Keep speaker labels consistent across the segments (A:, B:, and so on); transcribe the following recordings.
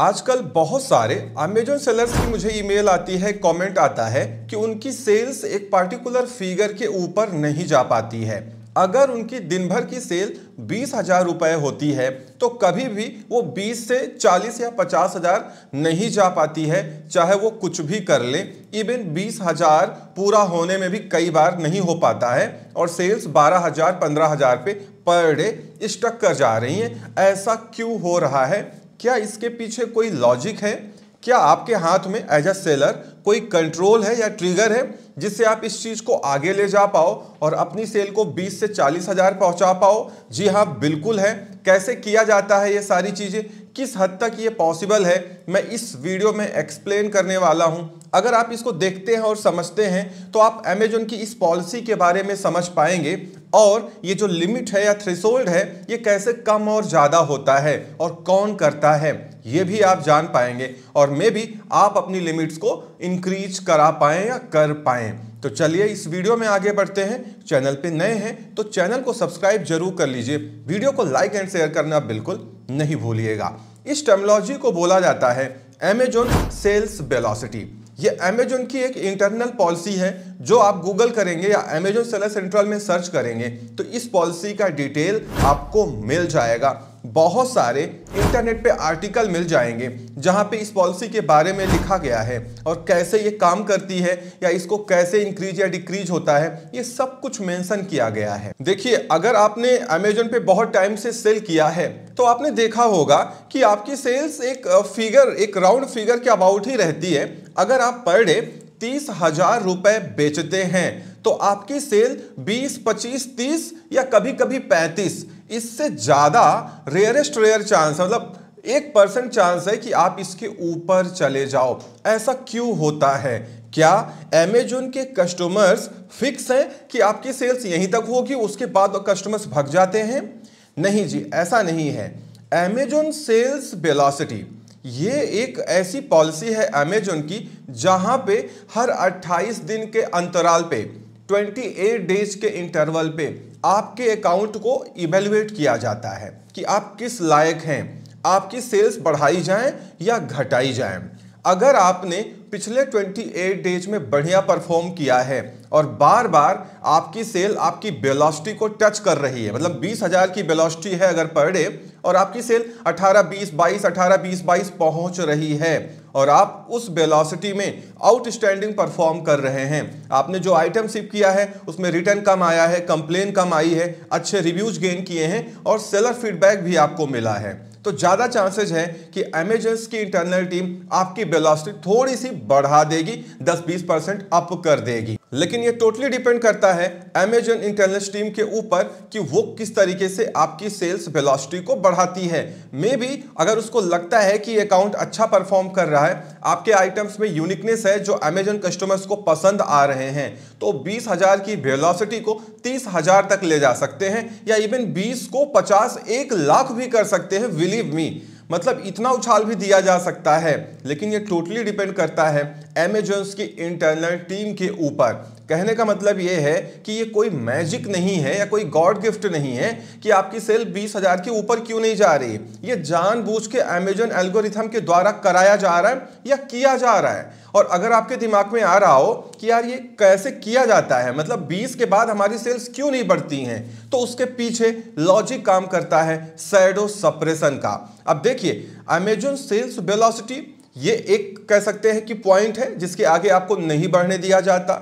A: आजकल बहुत सारे अमेजोन सेलर्स की मुझे ईमेल आती है कमेंट आता है कि उनकी सेल्स एक पार्टिकुलर फिगर के ऊपर नहीं जा पाती है अगर उनकी दिन भर की सेल बीस हज़ार रुपये होती है तो कभी भी वो बीस से चालीस या पचास हज़ार नहीं जा पाती है चाहे वो कुछ भी कर ले इवन बीस हज़ार पूरा होने में भी कई बार नहीं हो पाता है और सेल्स बारह हज़ार पंद्रह हज़ार पे पर डे स्टक कर जा रही हैं ऐसा क्यों हो रहा है क्या इसके पीछे कोई लॉजिक है क्या आपके हाथ में एज अ सेलर कोई कंट्रोल है या ट्रिगर है जिससे आप इस चीज़ को आगे ले जा पाओ और अपनी सेल को 20 से चालीस हज़ार पहुँचा पाओ जी हाँ बिल्कुल है कैसे किया जाता है ये सारी चीज़ें किस हद तक ये पॉसिबल है मैं इस वीडियो में एक्सप्लेन करने वाला हूँ अगर आप इसको देखते हैं और समझते हैं तो आप अमेजोन की इस पॉलिसी के बारे में समझ पाएंगे और ये जो लिमिट है या थ्रेसोल्ड है ये कैसे कम और ज़्यादा होता है और कौन करता है ये भी आप जान पाएंगे और मे भी आप अपनी लिमिट्स को इंक्रीज करा पाएँ या कर पाएँ तो चलिए इस वीडियो में आगे बढ़ते हैं चैनल पे नए हैं तो चैनल को सब्सक्राइब जरूर कर लीजिए वीडियो को लाइक एंड शेयर करना बिल्कुल नहीं भूलिएगा इस टर्मोलॉजी को बोला जाता है एमेजोन सेल्स वेलोसिटी ये अमेजोन की एक इंटरनल पॉलिसी है जो आप गूगल करेंगे या अमेजोन सेलर सेंट्रल में सर्च करेंगे तो इस पॉलिसी का डिटेल आपको मिल जाएगा बहुत सारे इंटरनेट पे आर्टिकल मिल जाएंगे जहाँ पे इस पॉलिसी के बारे में लिखा गया है और कैसे ये काम करती है या इसको कैसे इंक्रीज या डिक्रीज होता है ये सब कुछ मेंशन किया गया है देखिए अगर आपने अमेजोन पे बहुत टाइम से सेल किया है तो आपने देखा होगा कि आपकी सेल्स एक फिगर एक राउंड फिगर के अबाउट ही रहती है अगर आप पर डे तीस हजार रुपये बेचते हैं तो आपकी सेल 20, 25, 30 या कभी कभी 35 इससे ज़्यादा रेयरेस्ट रेयर चांस मतलब एक परसेंट चांस है कि आप इसके ऊपर चले जाओ ऐसा क्यों होता है क्या अमेजोन के कस्टमर्स फिक्स हैं कि आपकी सेल्स यहीं तक होगी उसके बाद कस्टमर्स भग जाते हैं नहीं जी ऐसा नहीं है अमेजोन सेल्स बेलासिटी ये एक ऐसी पॉलिसी है अमेजोन की जहाँ पे हर 28 दिन के अंतराल पे 28 डेज के इंटरवल पे आपके अकाउंट को इवेलुएट किया जाता है कि आप किस लायक हैं आपकी सेल्स बढ़ाई जाएं या घटाई जाएं अगर आपने पिछले 28 डेज में बढ़िया परफॉर्म किया है और बार बार आपकी सेल आपकी बेलोसिटी को टच कर रही है मतलब 20,000 की बेलोसिटी है अगर पर डे और आपकी सेल 18 20 22 18 20 22 पहुंच रही है और आप उस बेलोसिटी में आउटस्टैंडिंग परफॉर्म कर रहे हैं आपने जो आइटम सिप किया है उसमें रिटर्न कम आया है कंप्लेन कम आई है अच्छे रिव्यूज गेन किए हैं और सेलर फीडबैक भी आपको मिला है तो ज़्यादा चांसेस है कि एमेजेंस की इंटरनल टीम आपकी बेलॉसिटी थोड़ी सी बढ़ा देगी 10-20 परसेंट अप कर देगी लेकिन ये टोटली डिपेंड करता है अमेजन इंटेलिजेंस टीम के ऊपर कि वो किस तरीके से आपकी सेल्स वेलोसिटी को बढ़ाती है मे भी अगर उसको लगता है कि अकाउंट अच्छा परफॉर्म कर रहा है आपके आइटम्स में यूनिकनेस है जो अमेजन कस्टमर्स को पसंद आ रहे हैं तो बीस हज़ार की वेलोसिटी को तीस हज़ार तक ले जा सकते हैं या इवन बीस को पचास एक लाख भी कर सकते हैं बिलीव मी मतलब इतना उछाल भी दिया जा सकता है लेकिन ये टोटली डिपेंड करता है एमेजोन्स की इंटरनल टीम के ऊपर कहने का मतलब यह है कि ये कोई मैजिक नहीं है या कोई गॉड गिफ्ट नहीं है कि आपकी सेल बीस हजार के ऊपर क्यों नहीं जा रही ये जानबूझ के अमेजन एल्गोरिथम के द्वारा कराया जा रहा है या किया जा रहा है और अगर आपके दिमाग में आ रहा हो कि यार ये कैसे किया जाता है मतलब 20 के बाद हमारी सेल्स क्यों नहीं बढ़ती हैं तो उसके पीछे लॉजिक काम करता है सैडो सप्रेशन का अब देखिए अमेजोन सेल्स वेलोसिटी ये एक कह सकते हैं कि पॉइंट है जिसके आगे आपको नहीं बढ़ने दिया जाता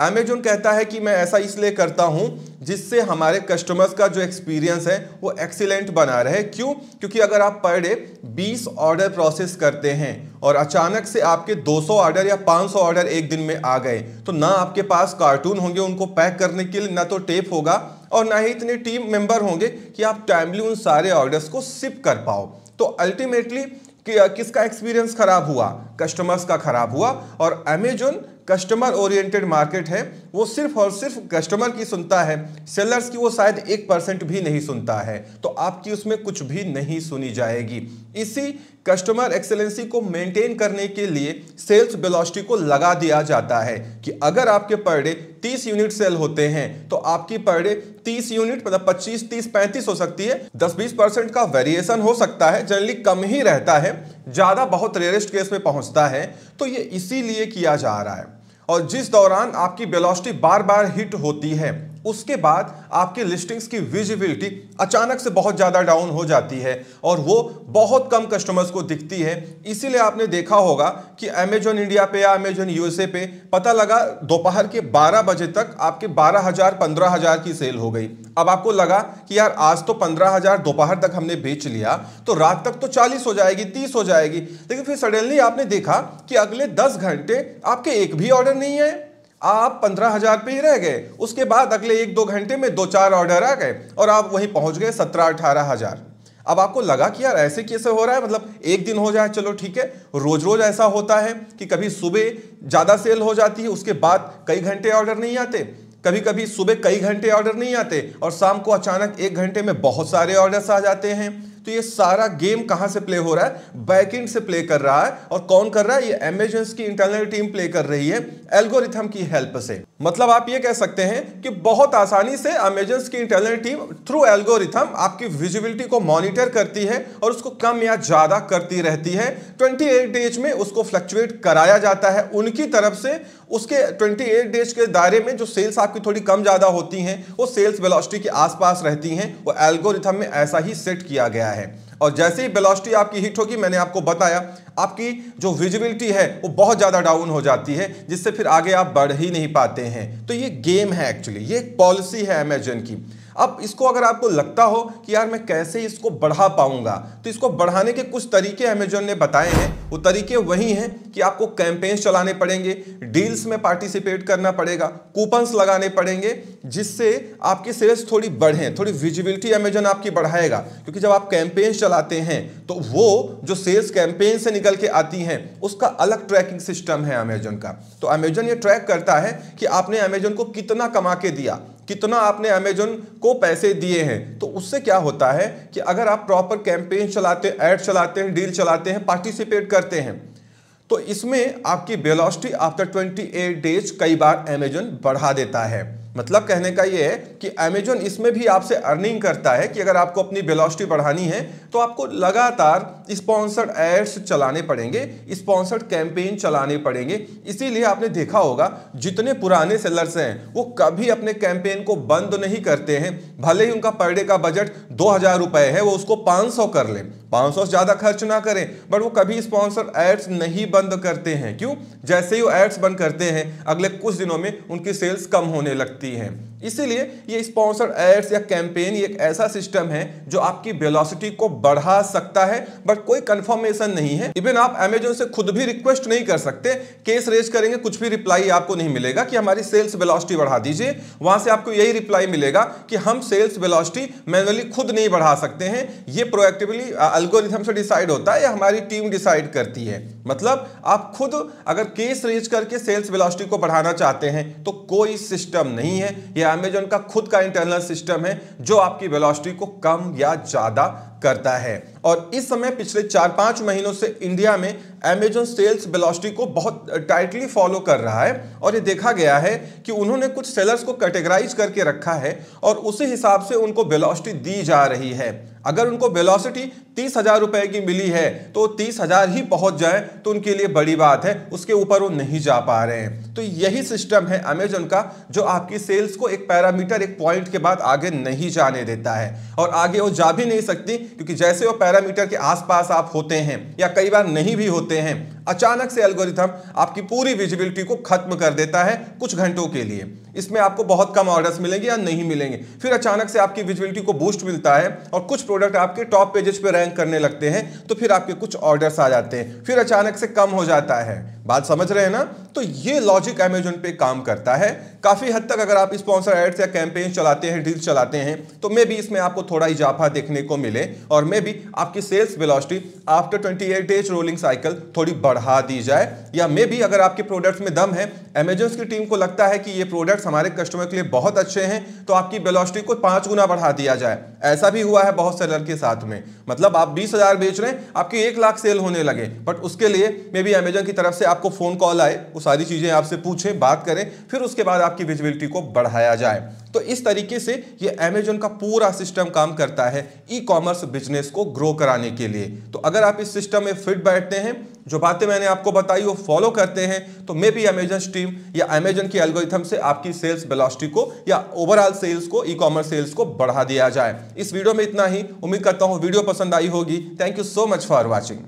A: अमेजोन कहता है कि मैं ऐसा इसलिए करता हूं जिससे हमारे कस्टमर्स का जो एक्सपीरियंस है वो एक्सीलेंट बना रहे क्यों क्योंकि अगर आप पर डे 20 ऑर्डर प्रोसेस करते हैं और अचानक से आपके 200 ऑर्डर या 500 ऑर्डर एक दिन में आ गए तो ना आपके पास कार्टून होंगे उनको पैक करने के लिए ना तो टेप होगा और ना ही इतने टीम मेंबर होंगे कि आप टाइमली उन सारे ऑर्डर्स को सिप कर पाओ तो अल्टीमेटली कि किसका एक्सपीरियंस खराब हुआ कस्टमर्स का खराब हुआ और अमेजोन कस्टमर ओरिएंटेड मार्केट है वो सिर्फ और सिर्फ कस्टमर की सुनता है सेलर्स की वो शायद एक परसेंट भी नहीं सुनता है तो आपकी उसमें कुछ भी नहीं सुनी जाएगी इसी कस्टमर एक्सेलेंसी को मेंटेन करने के लिए सेल्स बेलॉस्टी को लगा दिया जाता है कि अगर आपके पर डे तीस यूनिट सेल होते हैं तो आपकी पर डे तीस यूनिट मतलब पच्चीस तीस पैंतीस हो सकती है दस बीस परसेंट का वेरिएशन हो सकता है जनरली कम ही रहता है ज़्यादा बहुत रेयरेस्ट केस में पहुंचता है तो ये इसीलिए किया जा रहा है और जिस दौरान आपकी बेलॉस्टी बार बार हिट होती है उसके बाद आपके लिस्टिंग्स की विजिबिलिटी अचानक से बहुत ज़्यादा डाउन हो जाती है और वो बहुत कम कस्टमर्स को दिखती है इसीलिए आपने देखा होगा कि अमेजोन इंडिया पे या अमेजोन यूएसए पे पता लगा दोपहर के 12 बजे तक आपके 12000 15000 की सेल हो गई अब आपको लगा कि यार आज तो 15000 दोपहर तक हमने बेच लिया तो रात तक तो 40 हो जाएगी 30 हो जाएगी लेकिन फिर सडनली आपने देखा कि अगले 10 घंटे आपके एक भी ऑर्डर नहीं है आप पंद्रह हजार पे ही रह गए उसके बाद अगले एक दो घंटे में दो चार ऑर्डर आ गए और आप वहीं पहुंच गए सत्रह अठारह हजार अब आपको लगा कि यार ऐसे कैसे हो रहा है मतलब एक दिन हो जाए चलो ठीक है रोज रोज ऐसा होता है कि कभी सुबह ज़्यादा सेल हो जाती है उसके बाद कई घंटे ऑर्डर नहीं आते कभी कभी सुबह कई घंटे ऑर्डर नहीं आते और शाम को अचानक एक घंटे में बहुत सारे ऑर्डर्स आ जाते हैं तो ये सारा गेम कहां से प्ले हो रहा है इंड से प्ले कर रहा है और कौन कर रहा है ये एमेजन की इंटरनल टीम प्ले कर रही है एल्गोरिथम की हेल्प से मतलब आप ये कह सकते हैं कि बहुत आसानी से अमेजन की इंटरनल टीम थ्रू एल्गोरिथम आपकी विजिबिलिटी को मॉनिटर करती है और उसको कम या ज्यादा करती रहती है 28 डेज में उसको फ्लक्चुएट कराया जाता है उनकी तरफ से उसके 28 डेज के दायरे में जो सेल्स आपकी थोड़ी कम ज़्यादा होती हैं वो सेल्स वेलोसिटी के आसपास रहती हैं वो एल्गोरिथम में ऐसा ही सेट किया गया है है और जैसे ही बेलॉस्टी आपकी हिट होगी मैंने आपको बताया आपकी जो विजिबिलिटी है वो बहुत ज़्यादा डाउन हो जाती है जिससे फिर आगे आप बढ़ ही नहीं पाते हैं तो ये गेम है एक्चुअली ये पॉलिसी है अमेजन की अब इसको अगर आपको लगता हो कि यार मैं कैसे इसको बढ़ा पाऊंगा तो इसको बढ़ाने के कुछ तरीके अमेजोन ने बताए हैं वो तरीके वही हैं कि आपको कैंपेन्स चलाने पड़ेंगे डील्स में पार्टिसिपेट करना पड़ेगा कूपन्स लगाने पड़ेंगे जिससे आपकी सेल्स थोड़ी बढ़ें थोड़ी विजिबिलिटी अमेजोन आपकी बढ़ाएगा क्योंकि जब आप कैंपेन्स चलाते हैं तो वो जो सेल्स कैंपेन से निकल के आती हैं उसका अलग ट्रैकिंग सिस्टम है अमेजोन का तो अमेजोन ये ट्रैक करता है कि आपने अमेजोन को कितना कमा के दिया कितना आपने अमेजोन को पैसे दिए हैं तो उससे क्या होता है कि अगर आप प्रॉपर कैंपेन चलाते हैं ऐड चलाते हैं डील चलाते हैं पार्टिसिपेट करते हैं तो इसमें आपकी बेलॉस्टी आफ्टर 28 डेज कई बार अमेजोन बढ़ा देता है मतलब कहने का ये है कि अमेजोन इसमें भी आपसे अर्निंग करता है कि अगर आपको अपनी वेलोसिटी बढ़ानी है तो आपको लगातार स्पॉन्सर्ड एड्स चलाने पड़ेंगे स्पॉन्सर्ड कैंपेन चलाने पड़ेंगे इसीलिए आपने देखा होगा जितने पुराने सेलर्स हैं वो कभी अपने कैंपेन को बंद नहीं करते हैं भले ही उनका पर डे का बजट दो हज़ार रुपये है वो उसको पाँच सौ कर लें पाँच सौ से ज़्यादा खर्च ना करें बट वो कभी स्पॉन्सर एड्स नहीं बंद करते हैं क्यों जैसे ही वो एड्स बंद करते हैं अगले कुछ दिनों में उनकी सेल्स कम होने लगती सकती है इसीलिए ये स्पॉन्सर्ड एड्स या कैंपेन एक ऐसा सिस्टम है जो आपकी वेलोसिटी को बढ़ा सकता है बट कोई कंफर्मेशन नहीं है इवन आप अमेजोन से खुद भी रिक्वेस्ट नहीं कर सकते केस रेज करेंगे कुछ भी रिप्लाई आपको नहीं मिलेगा कि हमारी सेल्स वेलोसिटी बढ़ा दीजिए वहां से आपको यही रिप्लाई मिलेगा कि हम सेल्स वेलोसिटी मैनुअली खुद नहीं बढ़ा सकते हैं ये प्रोएक्टिवली अल्गोरिथम से डिसाइड होता है या हमारी टीम डिसाइड करती है मतलब आप खुद अगर केस रेज करके सेल्स वेलोसिटी को बढ़ाना चाहते हैं तो कोई सिस्टम नहीं है या अमेजोन का खुद का इंटरनल सिस्टम है जो आपकी वेलोसिटी को कम या ज़्यादा करता है और इस समय पिछले चार पांच महीनों से इंडिया में अमेजोन सेल्स वेलोसिटी को बहुत टाइटली फॉलो कर रहा है और ये देखा गया है कि उन्होंने कुछ सेलर्स को कैटेगराइज करके रखा है और उसी हिसाब से उनको वेलोसिटी दी जा रही है अगर उनको वेलोसिटी तीस हजार रुपए की मिली है तो तीस हजार ही पहुंच जाए तो उनके लिए बड़ी बात है उसके ऊपर वो नहीं जा पा रहे हैं तो यही सिस्टम है अमेजन का जो आपकी सेल्स को एक पैरामीटर एक पॉइंट के बाद आगे नहीं जाने देता है और आगे वो जा भी नहीं सकती क्योंकि जैसे वो पैरामीटर के आसपास आप होते हैं या कई बार नहीं भी होते हैं अचानक से एल्गोरिथम आपकी पूरी विजिबिलिटी को खत्म कर देता है कुछ घंटों के लिए इसमें आपको बहुत कम ऑर्डर्स मिलेंगे या नहीं मिलेंगे फिर अचानक से आपकी विजिबिलिटी को बूस्ट मिलता है और कुछ प्रोडक्ट आपके टॉप पेजेस पे रैंक करने लगते हैं तो फिर आपके कुछ ऑर्डर्स आ जाते हैं फिर अचानक से कम हो जाता है बात समझ रहे हैं ना तो ये लॉजिक अमेजोन पे काम करता है काफ़ी हद तक अगर आप स्पॉन्सर एड्स या कैंपेन चलाते हैं डील चलाते हैं तो मे भी इसमें आपको थोड़ा इजाफा देखने को मिले और मे भी आपकी sales velocity after 28 days rolling cycle थोड़ी बढ़ा दी जाए या मे भी अगर आपके प्रोडक्ट्स में दम है अमेजोन की टीम को लगता है कि ये प्रोडक्ट्स हमारे कस्टमर के लिए बहुत अच्छे हैं तो आपकी वेलोसिटी को पांच गुना बढ़ा दिया जाए ऐसा भी हुआ है बहुत सेलर के साथ में मतलब आप बीस बेच रहे हैं आपकी एक लाख सेल होने लगे बट उसके लिए मे बी अमेजोन की तरफ से आपको फ़ोन कॉल आए वो सारी चीज़ें आपसे पूछे बात करें फिर उसके बाद आपकी विजिबिलिटी को बढ़ाया जाए तो इस तरीके से ये अमेजोन का पूरा सिस्टम काम करता है ई कॉमर्स बिजनेस को ग्रो कराने के लिए तो अगर आप इस सिस्टम में फिट बैठते हैं जो बातें मैंने आपको बताई वो फॉलो करते हैं तो मे बी अमेजन स्ट्रीम या अमेजन की एल्गोरिथम से आपकी सेल्स वेलोसिटी को या ओवरऑल सेल्स को ई कॉमर्स सेल्स को बढ़ा दिया जाए इस वीडियो में इतना ही उम्मीद करता हूँ वीडियो पसंद आई होगी thank you so much for watching